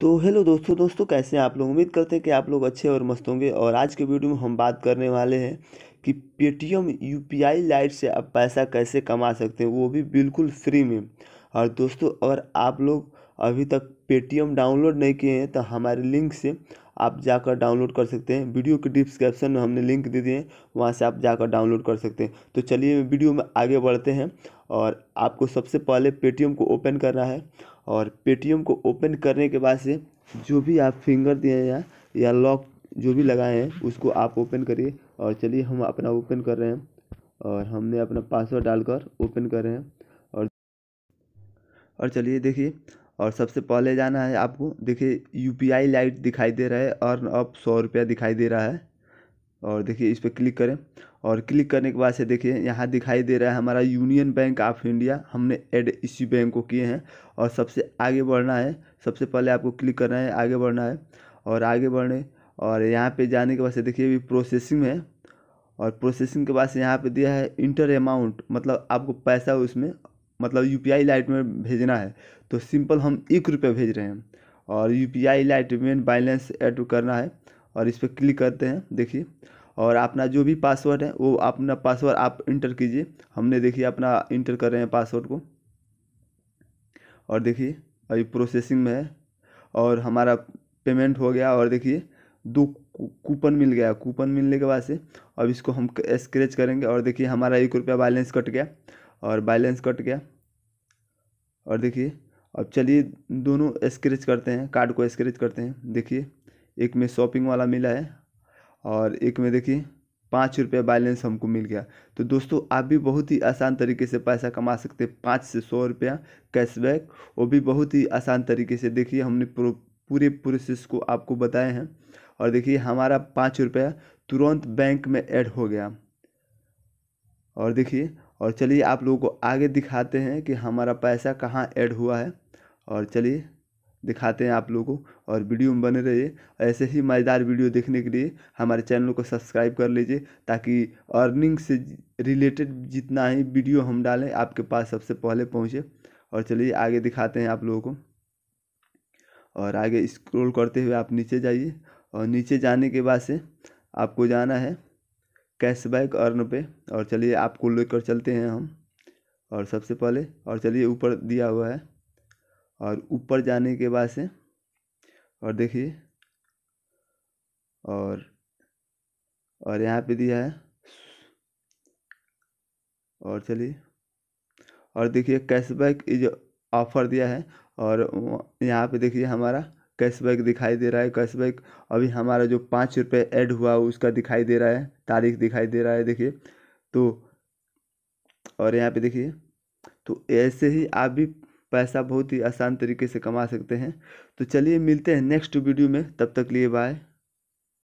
तो हेलो दोस्तों दोस्तों कैसे हैं आप लोग उम्मीद करते हैं कि आप लोग अच्छे और मस्त होंगे और आज के वीडियो में हम बात करने वाले हैं कि Paytm U P I lite से आप पैसा कैसे कमा सकते हैं वो भी बिल्कुल फ्री में और दोस्तों अगर आप लोग अभी तक पेटीएम डाउनलोड नहीं किए हैं तो हमारे लिंक से आप जाकर डाउनलोड कर सकते हैं वीडियो के डिस्क्रिप्शन में हमने लिंक दे दिए हैं वहाँ से आप जाकर डाउनलोड कर सकते हैं तो चलिए वीडियो में आगे बढ़ते हैं और आपको सबसे पहले पेटीएम को ओपन करना है और पेटीएम को ओपन करने के बाद से जो भी आप फिंगर दिए हैं या लॉक जो भी लगाए हैं उसको आप ओपन करिए और चलिए हम अपना ओपन कर रहे हैं और हमने अपना पासवर्ड डालकर ओपन कर रहे हैं और और चलिए देखिए और सबसे पहले जाना है आपको देखिए यू पी आई लाइट दिखाई दे रहा है और अब सौ रुपया दिखाई दे रहा है और देखिए इस पर क्लिक करें और क्लिक करने के बाद से देखिए यहाँ दिखाई दे रहा है हमारा यूनियन बैंक ऑफ इंडिया हमने ऐड इसी बैंक को किए हैं और सबसे आगे बढ़ना है सबसे पहले आपको क्लिक करना है आगे बढ़ना है और आगे बढ़ने और यहाँ पे जाने के बाद से देखिए अभी प्रोसेसिंग है और प्रोसेसिंग के बाद से यहाँ पर दिया है इंटर अमाउंट मतलब आपको पैसा उसमें मतलब यू पी आई लाइट में भेजना है तो सिंपल हम एक रुपये भेज रहे हैं और यू पी आई लाइट में बैलेंस एड करना है और इस पर क्लिक करते हैं देखिए और अपना जो भी पासवर्ड है वो अपना पासवर्ड आप इंटर कीजिए हमने देखिए अपना इंटर कर रहे हैं पासवर्ड को और देखिए अभी प्रोसेसिंग में है और हमारा पेमेंट हो गया और देखिए दो कूपन मिल गया कूपन मिलने के बाद से अब इसको हम स्क्रेच करेंगे और देखिए हमारा एक रुपया बैलेंस कट गया और बैलेंस कट गया और देखिए अब चलिए दोनों स्क्रेच करते हैं कार्ड को स्क्रेच करते हैं देखिए एक में शॉपिंग वाला मिला है और एक में देखिए पाँच रुपये बैलेंस हमको मिल गया तो दोस्तों आप भी बहुत ही आसान तरीके से पैसा कमा सकते हैं पाँच से सौ रुपया कैशबैक वो भी बहुत ही आसान तरीके से देखिए हमने पूरे प्रोसेस को आपको बताए हैं और देखिए हमारा पाँच रुपया तुरंत बैंक में ऐड हो गया और देखिए और चलिए आप लोगों को आगे दिखाते हैं कि हमारा पैसा कहाँ ऐड हुआ है और चलिए दिखाते हैं आप लोगों को और वीडियो में बने रहिए ऐसे ही मज़ेदार वीडियो देखने के लिए हमारे चैनल को सब्सक्राइब कर लीजिए ताकि अर्निंग से रिलेटेड जितना ही वीडियो हम डालें आपके पास सबसे पहले पहुँचे और चलिए आगे दिखाते हैं आप लोगों को और आगे स्क्रोल करते हुए आप नीचे जाइए और नीचे जाने के बाद से आपको जाना है कैशबैक अर्न पे और चलिए आपको लेकर चलते हैं हम और सबसे पहले और चलिए ऊपर दिया हुआ है और ऊपर जाने के बाद से और देखिए और और यहाँ पे दिया है और चलिए और देखिए कैशबैक इज ऑफर दिया है और यहाँ पे देखिए हमारा कैशबैक दिखाई दे रहा है कैशबैक अभी हमारा जो पाँच रुपये ऐड हुआ उसका दिखाई दे रहा है तारीख दिखाई दे रहा है देखिए तो और यहाँ पे देखिए तो ऐसे ही आप भी पैसा बहुत ही आसान तरीके से कमा सकते हैं तो चलिए मिलते हैं नेक्स्ट वीडियो में तब तक लिए बाय